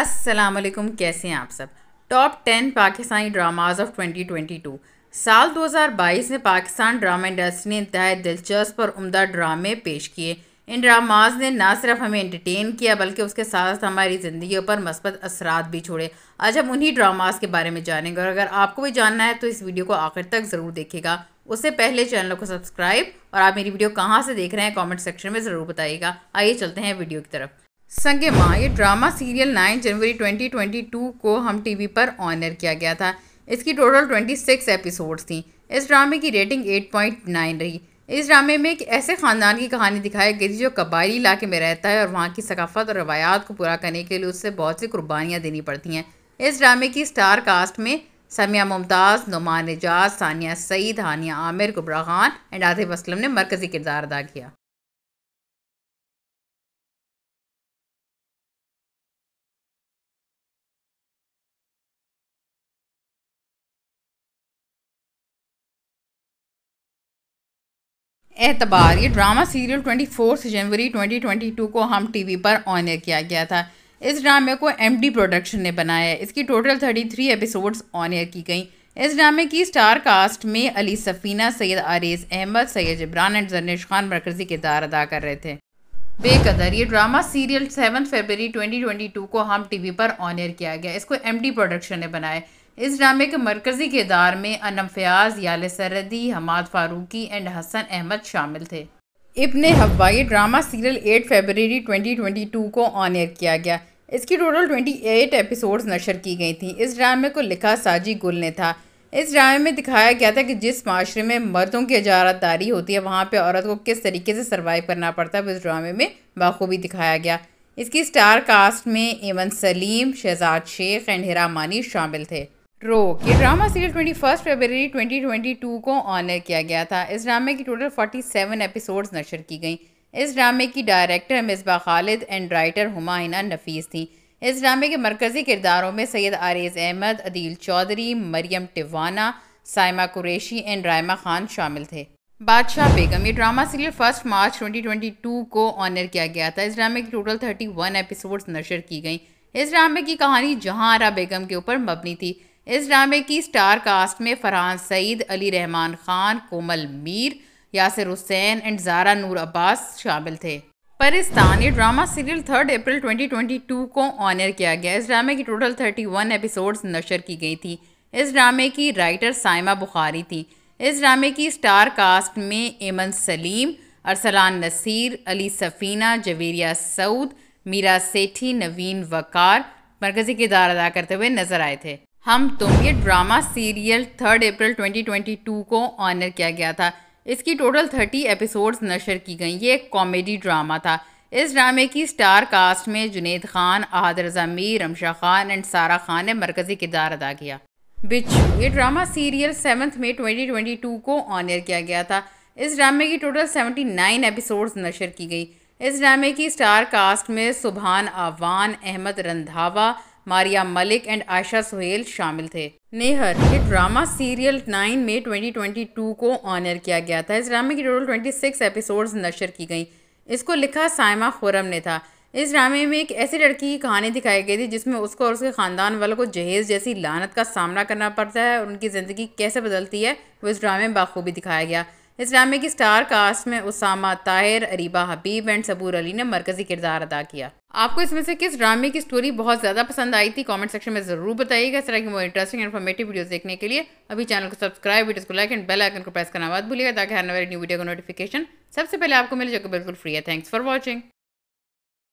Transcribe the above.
अस्सलाम वालेकुम कैसे हैं आप सब top ten Pakistani dramas of 2022 साल 2022 में पाकिस्तान ड्रामा इंडस्ट्री ने इंतहा दिलचस्प और उमदा ड्रामे पेश किए इन ड्रामाज ने ना सिर्फ हमें एंटरटेन किया बल्कि उसके साथ साथ हमारी ज़िंदगी पर मस्बत असरात भी छोड़े आज हम उन्हीं ड्रामाज के बारे में जानेंगे और अगर आपको भी जानना है तो इस वीडियो को आखिर तक ज़रूर देखेगा उससे पहले चैनल को सब्सक्राइब और आप मेरी वीडियो कहाँ से देख रहे हैं कमेंट सेक्शन में ज़रूर बताइएगा आइए चलते हैं वीडियो की तरफ संगे माँ ये ड्रामा सीरियल 9 जनवरी 2022 को हम टीवी पर ऑनर किया गया था इसकी टोटल 26 एपिसोड्स थी इस ड्रामे की रेटिंग 8.9 रही इस ड्रामे में एक ऐसे ख़ानदान की कहानी दिखाई गई थी जो कबायली इलाके में रहता है और वहाँ की सकाफत और रवायात को पूरा करने के लिए उससे बहुत सी कुर्बानियाँ देनी पड़ती हैं इस ड्रामे की स्टार कास्ट में समिया मुमताज़ नुमान एजाज सानिया सईद हानिया आमिर कुबरा खान एंड आतिफ असलम ने मरकज़ी किरदार अदा किया एतबार ये ड्रामा सीरियल ट्वेंटी फोर्थ जनवरी 2022 को हम टीवी पर ऑनर किया गया था इस ड्रामे को एमडी प्रोडक्शन ने बनाया है इसकी टोटल 33 एपिसोड्स ऑन एयर की गई इस ड्रामे की स्टार कास्ट में अली सफ़ीना सैयद आरेज अहमद सैयद इब्रान एंड जरनेश खान मरकजी किरदार अदा कर रहे थे बेकदर ये ड्रामा सीरियल सेवन फरवरी 2022 को हम टीवी पर ऑन एयर किया गया इसको एमडी प्रोडक्शन ने बनाया इस ड्रामे के मरकज़ी किरदार में अनम फयाज याल सरदी हमाद फारूकी एंड हसन अहमद शामिल थे इब्ने हवाई ड्रामा सीरियल 8 फरवरी 2022 को ऑन एयर किया गया इसकी टोटल 28 एपिसोड्स नशर की गई थी इस ड्रामे को लिखा साजी गुल ने था इस ड्रामे में दिखाया गया था कि जिस माशरे में मर्दों की इजारतदारी होती है वहाँ पर औरत को किस तरीके से सर्वाइव करना पड़ता है इस ड्रामे में बाखूबी दिखाया गया इसकी स्टार कास्ट में एमन सलीम शहजाद शेख एंड हिरा मानी शामिल थे रो ये drama serial twenty first February twenty twenty two को ऑनर किया गया था इस ड्रामे की टोटल फोर्टी सेवन एपिसोड्स नशर की गई इस ड्रामे की director Misbah Khalid and writer Humaina Nafees थी इस ड्रामे के मरकज़ी किरदारों में सैयद आरज़ अहमद अदील चौधरी मरियम टिवाना साइमा कुरेशी एंड रायमा खान शामिल थे बादशाह बेगम ये ड्रामा सीरियल फर्स्ट मार्च 2022 को ऑनर किया गया था इस ड्रामे की टोटल 31 एपिसोड्स नशर की गई इस ड्रामे की कहानी जहां आरा बेगम के ऊपर मबनी थी इस ड्रामे की स्टार कास्ट में फरहान सईद अली रहमान खान कोमल मीर यासिर हुसैन एंड जारा नूर अब्बास शामिल थे ये ड्रामा सीरियल थर्ड अप्रैल 2022 को ऑनर किया गया इस ड्रामे की टोटल 31 एपिसोड्स नशर की गई थी इस ड्रामे की राइटर साइमा बुखारी थी इस ड्रामे की स्टार कास्ट में एमन सलीम अरसलान नसीर अली सफ़ीना जवेरिया सऊद मीरा सेठी नवीन वकार मरकज़ी किरदार अदा करते हुए नजर आए थे हम तुम ये ड्रामा सीरियल थर्ड अप्रैल 2022 को ऑनर किया गया था इसकी टोटल 30 एपिसोड्स नशर की गई ये एक कॉमेडी ड्रामा था इस ड्रामे की स्टार कास्ट में जुनेद खान आहद रजा मीर रमशा खान एंड सारा खान ने मरकज़ी किरदार अदा किया बिच्छू ये ड्रामा सीरियल सेवन्थ में 2022 को ऑनर किया गया था इस ड्रामे की टोटल 79 एपिसोड्स नशर की गई इस ड्रामे की स्टार कास्ट में सुबहान आवान अहमद रंधावा मारिया मलिक एंड आशा सुहेल शामिल थे नेहर ये ड्रामा सीरियल नाइन में 2022 को ऑनर किया गया था इस ड्रामे की टोटल 26 एपिसोड्स नशर की गई इसको लिखा साइमा खुरम ने था इस ड्रामे में एक ऐसी लड़की की कहानी दिखाई गई थी जिसमें उसको और उसके ख़ानदान वालों को जहेज़ जैसी लानत का सामना करना पड़ता है और उनकी ज़िंदगी कैसे बदलती है वो इस ड्रामे में बाखूबी दिखाया गया इस्लामिक स्टार कास्ट में उसामा ताहिर अरीबा हबीब एंड सबूर अली ने मरकज़ी किरदार अदा किया आपको इसमें से किस ड्रामे की स्टोरी बहुत ज़्यादा पसंद आई थी कमेंट सेक्शन में ज़रूर बताइएगा इस तरह की मोर इंटरेस्टिंग इन्फॉर्मेटिव वीडियोस देखने के लिए अभी चैनल को सब्सक्राइब वीडियो को लाइक एंड बेल आइकन को प्रेस करना बात भूलिएगा ताकि हर नवरी न्यू वीडियो का नोटिफिकेशन सबसे पहले आपको मिले जो कि बिल्कुल फ्री है थैंक्स फॉर वॉचिंग